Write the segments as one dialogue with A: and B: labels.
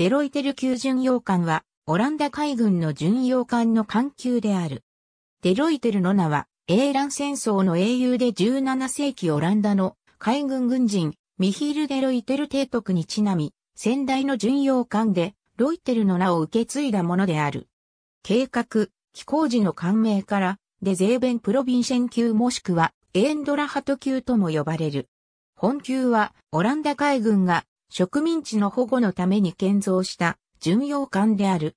A: デロイテル級巡洋艦は、オランダ海軍の巡洋艦の艦級である。デロイテルの名は、英ン戦争の英雄で17世紀オランダの海軍軍人、ミヒール・デロイテル提督にちなみ、先代の巡洋艦で、ロイテルの名を受け継いだものである。計画、飛行時の艦名から、デゼーベン・プロビンシェン級もしくは、エンドラハト級とも呼ばれる。本級は、オランダ海軍が植民地の保護のために建造した巡洋艦である。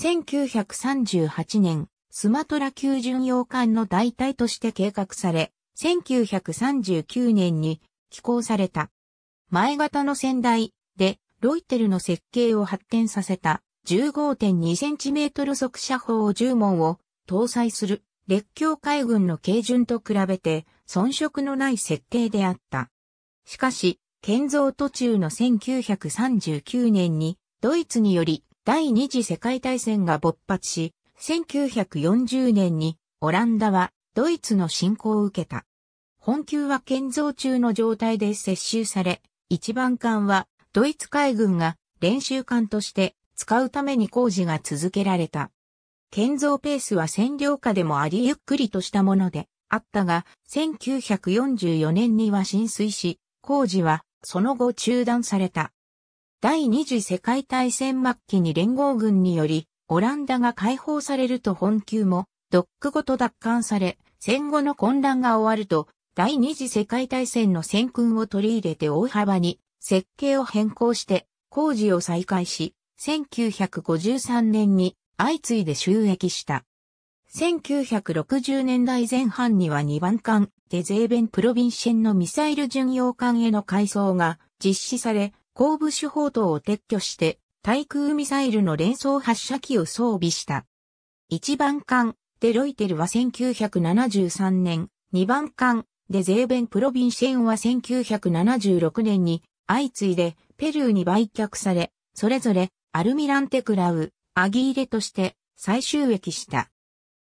A: 1938年、スマトラ級巡洋艦の代替として計画され、1939年に寄港された。前型の先代でロイテルの設計を発展させた 15.2cm 速射砲10門を搭載する列強海軍の軽巡と比べて遜色のない設計であった。しかし、建造途中の1939年にドイツにより第二次世界大戦が勃発し、1940年にオランダはドイツの侵攻を受けた。本級は建造中の状態で接収され、一番艦はドイツ海軍が練習艦として使うために工事が続けられた。建造ペースは占領下でもありゆっくりとしたものであったが、1944年には浸水し、工事はその後中断された。第二次世界大戦末期に連合軍により、オランダが解放されると本級も、ドックごと奪還され、戦後の混乱が終わると、第二次世界大戦の戦訓を取り入れて大幅に設計を変更して工事を再開し、1953年に相次いで収益した。1960年代前半には2番艦デゼーベンプロビンシェンのミサイル巡洋艦への改装が実施され、後部手砲塔を撤去して対空ミサイルの連装発射機を装備した。1番艦デロイテルは1973年、2番艦デゼーベンプロビンシェンは1976年に相次いでペルーに売却され、それぞれアルミランテクラウ、アギーレとして最終益した。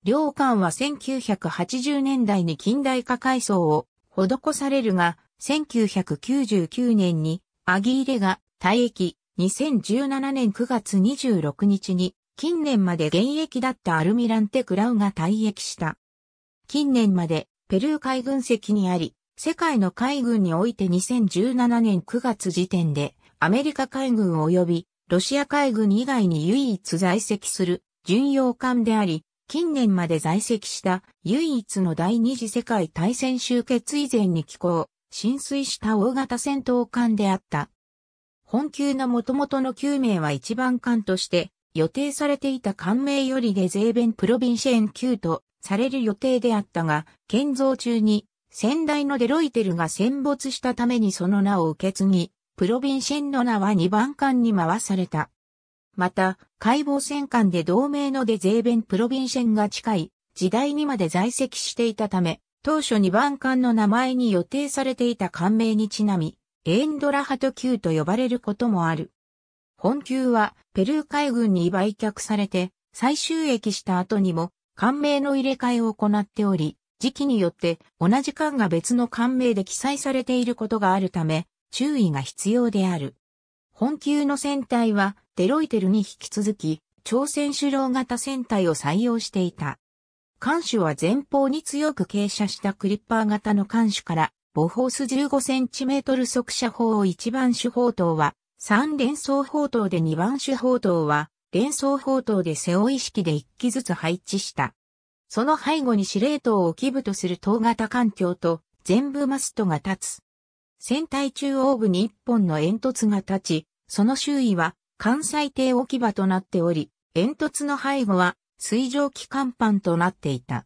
A: 両艦は1980年代に近代化改装を施されるが、1999年にアギーレが退役、2017年9月26日に近年まで現役だったアルミランテ・クラウが退役した。近年までペルー海軍籍にあり、世界の海軍において2017年9月時点でアメリカ海軍及びロシア海軍以外に唯一在籍する巡洋艦であり、近年まで在籍した唯一の第二次世界大戦終結以前に寄港、浸水した大型戦闘艦であった。本級の元々の9名は一番艦として予定されていた艦名よりでゼーベンプロビンシェン級とされる予定であったが、建造中に先代のデロイテルが戦没したためにその名を受け継ぎ、プロビンシェンの名は2番艦に回された。また、解剖戦艦で同盟のデゼーベンプロビンシェンが近い時代にまで在籍していたため、当初2番艦の名前に予定されていた艦名にちなみ、エンドラハト級と呼ばれることもある。本級はペルー海軍に売却されて再収益した後にも艦名の入れ替えを行っており、時期によって同じ艦が別の艦名で記載されていることがあるため、注意が必要である。本級の船体はデロイテルに引き続き、朝鮮主郎型船体を採用していた。艦首は前方に強く傾斜したクリッパー型の艦首から、ボホース 15cm 速射砲を1番手砲塔は、3連装砲塔で2番手砲塔は、連装砲塔で背負い式で1機ずつ配置した。その背後に司令塔を基部とする塔型環境と全部マストが立つ。船体中央部に1本の煙突が立ち、その周囲は関西艇置き場となっており、煙突の背後は水蒸気甲板となっていた。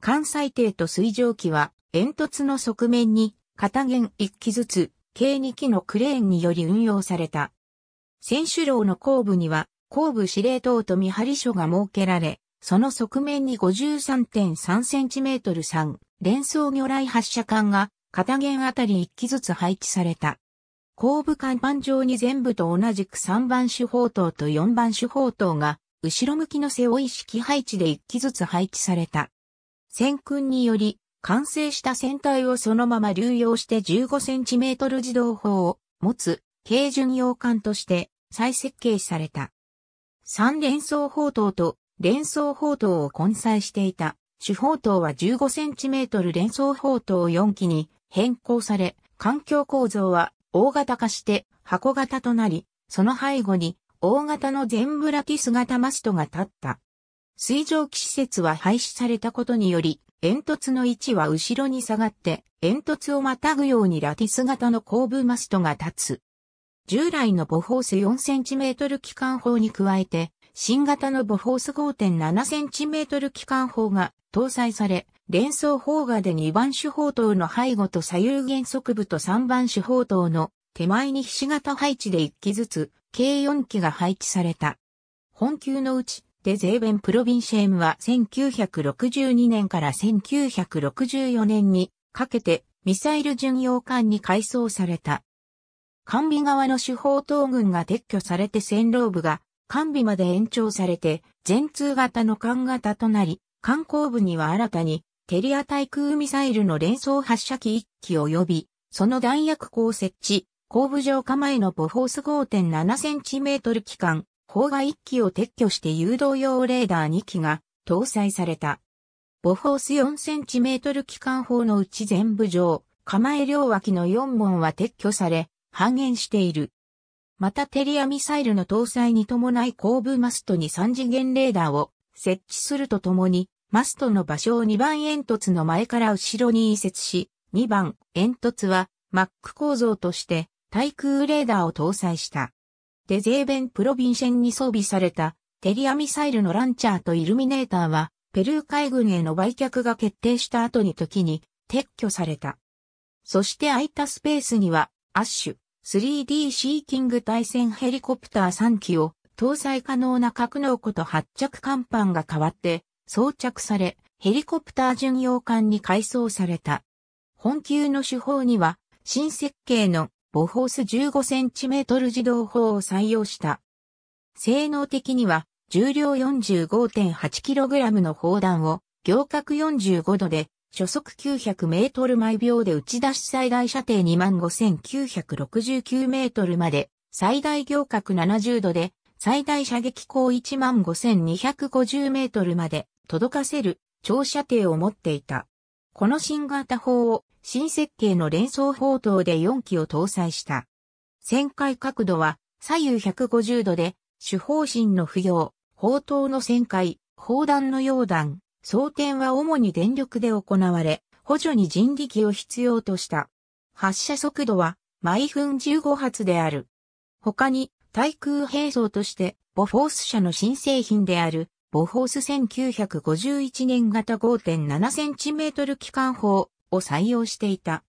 A: 関西艇と水蒸気は煙突の側面に片弦1機ずつ計2機のクレーンにより運用された。選手楼の後部には後部司令塔と見張り所が設けられ、その側面に 53.3cm3 連装魚雷発射管が片弦あたり1機ずつ配置された。後部看板上に全部と同じく3番手砲塔と4番手砲塔が、後ろ向きの背負い式配置で1機ずつ配置された。戦訓により、完成した船体をそのまま流用して 15cm 自動砲を持つ、軽巡洋艦として再設計された。3連装砲塔と連装砲塔を混載していた。主砲塔は 15cm 連装砲塔4機に変更され、環境構造は大型化して箱型となり、その背後に大型のゼンブラティス型マストが立った。水蒸気施設は廃止されたことにより、煙突の位置は後ろに下がって、煙突をまたぐようにラティス型の後部マストが立つ。従来のボフォース 4cm 機関砲に加えて、新型のボフォース 5.7cm 機関砲が搭載され、連想法画で2番手法塔の背後と左右原則部と3番手法塔の手前にひし形配置で1機ずつ、計4機が配置された。本級のうち、デゼーベンプロビンシェームは1962年から1964年にかけてミサイル巡洋艦に改装された。艦備側の手法等軍が撤去されて線路部が艦備まで延長されて全通型の艦型となり、艦後部には新たにテリア対空ミサイルの連装発射機1機及び、その弾薬庫を設置、後部上構えのボフォース 5.7cm 機関、砲が1機を撤去して誘導用レーダー2機が搭載された。ボフォース 4cm 機関砲のうち全部上、構え両脇の4本は撤去され、半減している。またテリアミサイルの搭載に伴い後部マストに3次元レーダーを設置するとともに、マストの場所を2番煙突の前から後ろに移設し、2番煙突は Mac 構造として対空レーダーを搭載した。デゼーベンプロビンシェンに装備されたテリアミサイルのランチャーとイルミネーターは、ペルー海軍への売却が決定した後に時に撤去された。そして空いたスペースには、アッシュ 3D シーキング対戦ヘリコプター3機を搭載可能な格納庫と発着甲板が変わって装着され、ヘリコプター巡洋艦に改装された。本級の手法には、新設計のボホース 15cm 自動砲を採用した。性能的には、重量 45.8kg の砲弾を、行角45度で、初速900メートル毎秒で打ち出し最大射程25,969メートルまで、最大行角70度で、最大射撃高15,250メートルまで、届かせる長射程を持っていた。この新型砲を新設計の連装砲塔で4機を搭載した。旋回角度は左右150度で、主砲身の不要、砲塔の旋回、砲弾の溶弾、装填は主に電力で行われ、補助に人力を必要とした。発射速度は毎分15発である。他に、対空兵装として、ボフォース社の新製品である、ボフォース1951年型 5.7cm 機関砲を採用していた。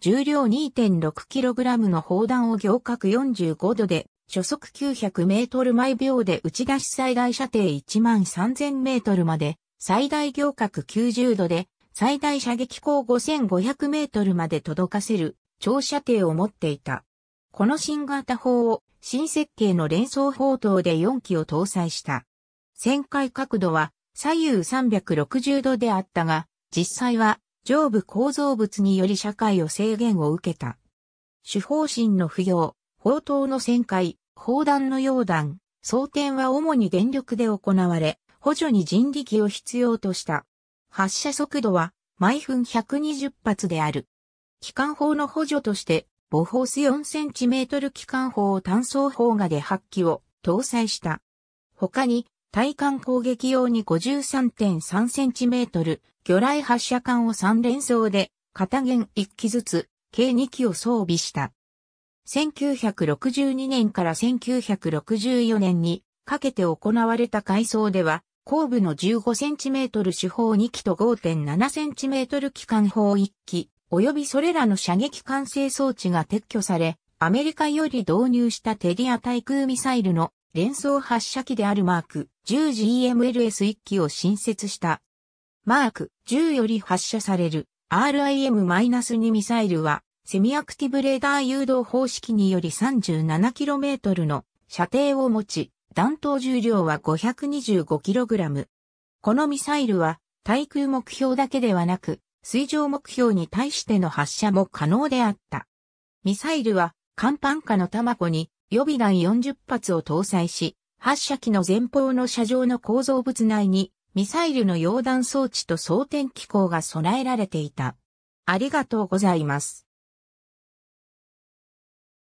A: 重量 2.6kg の砲弾を行角45度で、初速900メートル毎秒で打ち出し最大射程1 3000メートルまで、最大行角90度で、最大射撃高5500メートルまで届かせる長射程を持っていた。この新型砲を新設計の連装砲塔で4機を搭載した。旋回角度は左右360度であったが、実際は上部構造物により社会を制限を受けた。主方針の不要、砲塔の旋回、砲弾の溶弾、装填は主に電力で行われ、補助に人力を必要とした。発射速度は毎分120発である。機関砲の補助として、ボホース 4cm 機関砲を単装砲がで発揮を搭載した。他に対艦攻撃用に 53.3cm、魚雷発射管を3連装で、片弦1機ずつ、計2機を装備した。1962年から1964年にかけて行われた改装では、後部の 15cm 四方2機と 5.7cm 機関砲1機、及びそれらの射撃管制装置が撤去され、アメリカより導入したテディア対空ミサイルの連想発射機であるマーク 10GMLS1 機を新設した。マーク10より発射される RIM-2 ミサイルは、セミアクティブレーダー誘導方式により 37km の射程を持ち、弾頭重量は 525kg。このミサイルは、対空目標だけではなく、水上目標に対しての発射も可能であった。ミサイルは、甲板下のタマコに予備弾40発を搭載し、発射機の前方の車上の構造物内にミサイルの溶断装置と装填機構が備えられていた。ありがとうございます。